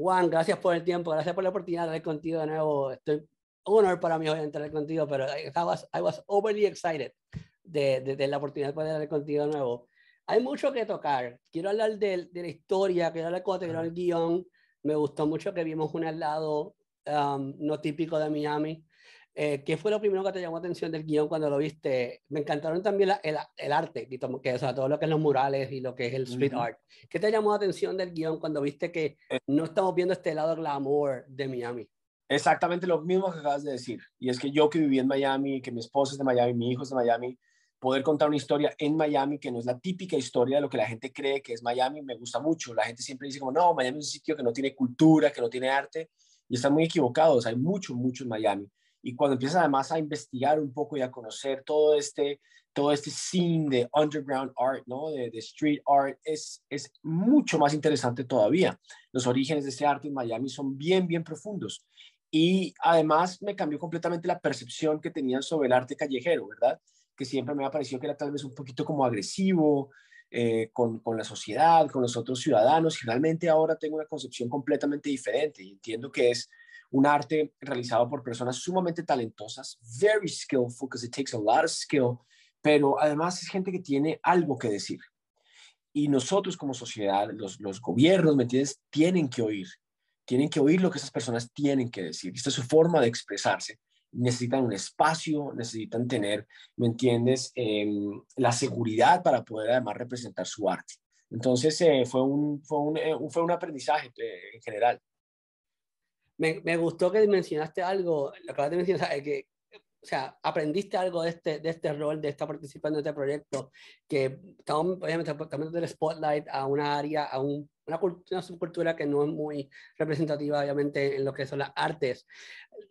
Juan, gracias por el tiempo, gracias por la oportunidad de estar contigo de nuevo. Estoy honor para mí hoy entrar contigo, pero I was, I was overly excited de, de, la oportunidad de poder estar contigo de nuevo. Hay mucho que tocar. Quiero hablar de, de la historia, quiero hablar cuando quiero el guión. Me gustó mucho que vimos un lado um, no típico de Miami. Eh, ¿Qué fue lo primero que te llamó atención del guión cuando lo viste? Me encantaron también el, arte, que, o sea, todo lo que es los murales y lo que es el street art. ¿Qué te llamó la atención del guión cuando viste que eh. no estamos viendo este lado glamour de Miami? Exactamente lo mismo que acabas de decir. Y es que yo que viví en Miami, que mi esposa es de Miami, mi hijo es de Miami, poder contar una historia en Miami que no es la típica historia de lo que la gente cree que es Miami, me gusta mucho. La gente siempre dice como, no, Miami es un sitio que no tiene cultura, que no tiene arte. Y están muy equivocados. Hay mucho, mucho en Miami y cuando empiezas además a investigar un poco y a conocer todo este, todo este scene de underground art, ¿no? de, street art, es, es mucho más interesante todavía. Los orígenes de este arte en Miami son bien, bien profundos. Y además me cambió completamente la percepción que tenían sobre el arte callejero, ¿verdad? Que siempre me ha parecido que era tal vez un poquito como agresivo, eh, con, la sociedad, con los otros ciudadanos. Y realmente ahora tengo una concepción completamente diferente y entiendo que es un arte realizado por personas sumamente talentosas, very skillful, because it takes a lot of skill, pero además es gente que tiene algo que decir. Y nosotros como sociedad, los, los gobiernos, ¿me entiendes? Tienen que oír, tienen que oír lo que esas personas tienen que decir. Esta es su forma de expresarse necesitan un espacio, necesitan tener, ¿me entiendes?, em, la seguridad para poder además representar su arte. Entonces eh, fue, un, fue, un, eh, fue un aprendizaje eh, en general. Me, me, gustó que mencionaste algo, lo acabas de mencionar, que, o sea, aprendiste algo de este, de este rol, de estar participando en este proyecto, que estamos, obviamente, también del spotlight a una área, a un una, una, subcultura que no es muy representativa, obviamente, en lo que son las artes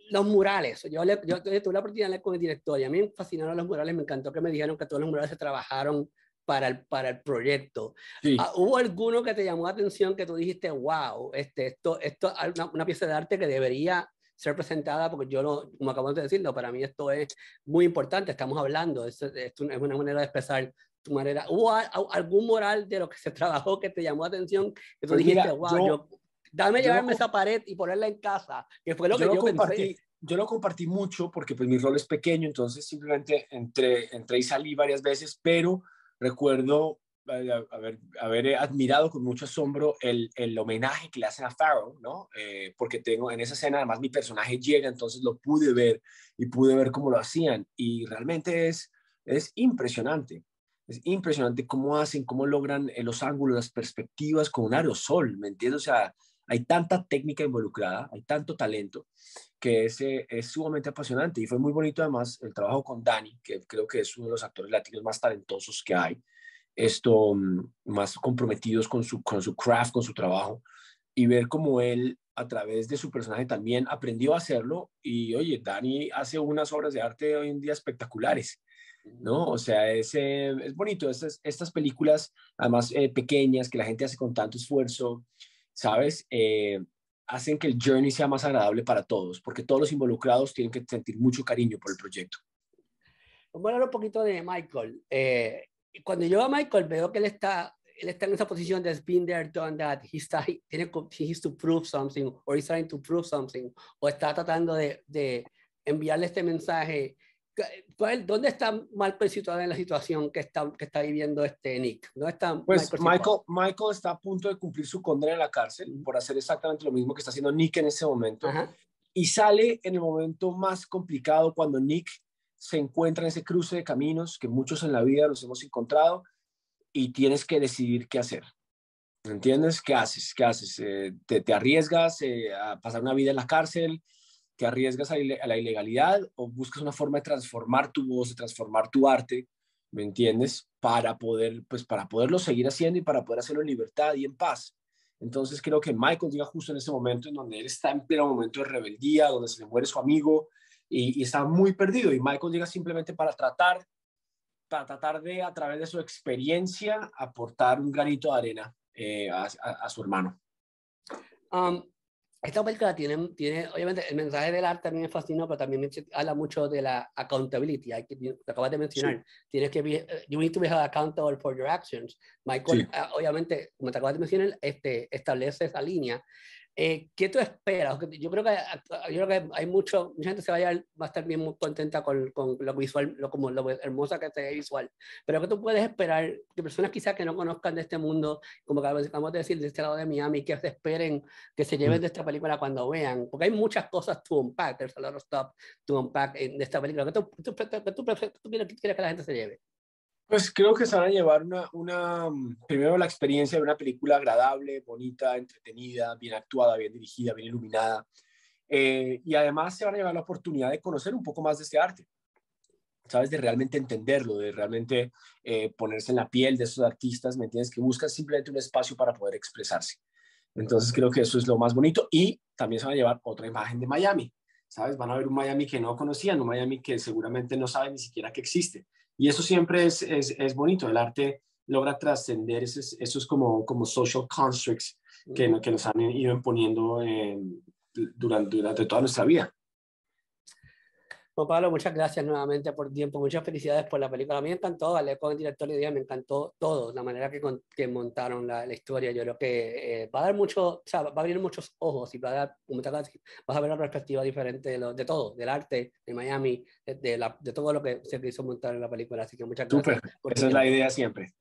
los murales. Yo, yo, tuve la oportunidad de hablar con el director y a mí me fascinaron los murales. Me encantó que me dijeron que todos los murales se trabajaron para el, para el proyecto. Ah, ¿Hubo alguno que te llamó la atención que tú dijiste, wow, este, esto, esto una, pieza de arte que debería ser presentada? Porque yo, lo, como acabo de decirlo, para mí esto es muy importante. Estamos hablando, es, es una manera de expresar tu manera. ¿Hubo algún mural de lo que se trabajó que te llamó la atención que tú pues dijiste, wow, yo Dame llevarme esa pared y ponerla en casa, que fue lo yo que yo compartí, Yo lo compartí mucho porque pues mi rol es pequeño, entonces simplemente entré, entré y salí varias veces, pero recuerdo haber, eh, haber admirado con mucho asombro el, el, homenaje que le hacen a Farrow, ¿no? Eh, porque tengo en esa escena, además mi personaje llega, entonces lo pude ver y pude ver cómo lo hacían y realmente es, es impresionante. Es impresionante cómo hacen, cómo logran eh, los ángulos, las perspectivas con un aerosol, ¿me entiendes? O sea, hay tanta técnica involucrada, hay tanto talento, que es, es sumamente apasionante. Y fue muy bonito además el trabajo con Dani, que creo que es uno de los actores latinos más talentosos que hay, esto, mm, más comprometidos con su, con su craft, con su trabajo, y ver cómo él a través de su personaje también aprendió a hacerlo. Y oye, Dani hace unas obras de arte hoy en día espectaculares. ¿no? O sea, es, es bonito. Estas, estas películas, además eh, pequeñas, que la gente hace con tanto esfuerzo, ¿sabes? Eh, hacen que el journey sea más agradable para todos, porque todos los involucrados tienen que sentir mucho cariño por el proyecto. Vamos a hablar un poquito de Michael. Eh, cuando yo a Michael veo que él está, él está en esa posición de been there, done that, he's, he to prove something, or he's trying to prove something, o está tratando de, de enviarle este mensaje ¿Dónde está mal situado en la situación que está, que está viviendo este Nick? No está pues Michael, Michael, está a punto de cumplir su condena en la cárcel por hacer exactamente lo mismo que está haciendo Nick en ese momento. Y sale en el momento más complicado cuando Nick se encuentra en ese cruce de caminos que muchos en la vida los hemos encontrado y tienes que decidir qué hacer. ¿Entiendes? ¿Qué haces? ¿Qué haces? Eh, te, arriesgas eh, a pasar una vida en la cárcel? te arriesgas a, la ilegalidad o buscas una forma de transformar tu voz, de transformar tu arte, ¿me entiendes? Para poder, pues para poderlo seguir haciendo y para poder hacerlo en libertad y en paz. Entonces creo que Michael llega justo en ese momento en donde él está en pleno momento de rebeldía, donde se le muere su amigo y, está muy perdido. Y Michael llega simplemente para tratar, para tratar de, a través de su experiencia, aportar un granito de arena eh, a, su hermano. Um, esta película tiene, tiene, obviamente, el mensaje del arte a mí me fascinó, pero también habla mucho de la accountability, hay que, te acabas de mencionar. Tienes que, eh, you need to be accountable for your actions. Michael, eh, obviamente, como te acabas de mencionar, este, establece esa línea. Eh, ¿Qué tú esperas? Yo creo que, yo creo que hay mucho, mucha gente se va a, estar bien muy contenta con, con lo visual, lo, como lo hermosa que es visual, pero ¿qué tú puedes esperar de personas quizás que no conozcan de este mundo, como acabamos de decir, de este lado de Miami, que esperen, que se lleven mm. de esta película cuando vean? Porque hay muchas cosas to unpack, de esta película. ¿Qué tú, tú quieres que la gente se lleve? Pues creo que se van a llevar una, una, mm, primero la experiencia de una película agradable, bonita, entretenida, bien actuada, bien dirigida, bien iluminada. Eh, y además se van a llevar la oportunidad de conocer un poco más de este arte, ¿sabes? De realmente entenderlo, de realmente eh, ponerse en la piel de esos artistas, ¿me entiendes? Que buscan simplemente un espacio para poder expresarse. Entonces creo que eso es lo más bonito y también se van a llevar otra imagen de Miami, ¿sabes? Van a ver un Miami que no conocían, un Miami que seguramente no saben ni siquiera que existe. Y eso siempre es, es, bonito, el arte logra trascender esos, esos, como, como social constructs que, que nos han ido imponiendo durante, durante toda nuestra vida. Pues, Pablo, muchas gracias nuevamente por tiempo, muchas felicidades por la película. A mí me encantó, al con el director y día me encantó todo, la manera que, montaron la, historia. Yo creo que eh, va a dar mucho, o sea, va a abrir muchos ojos y va a dar, vas a ver una perspectiva diferente de, todo, del arte, de Miami, de, todo lo que se quiso montar en la película. Así que muchas gracias. Esa es la idea siempre.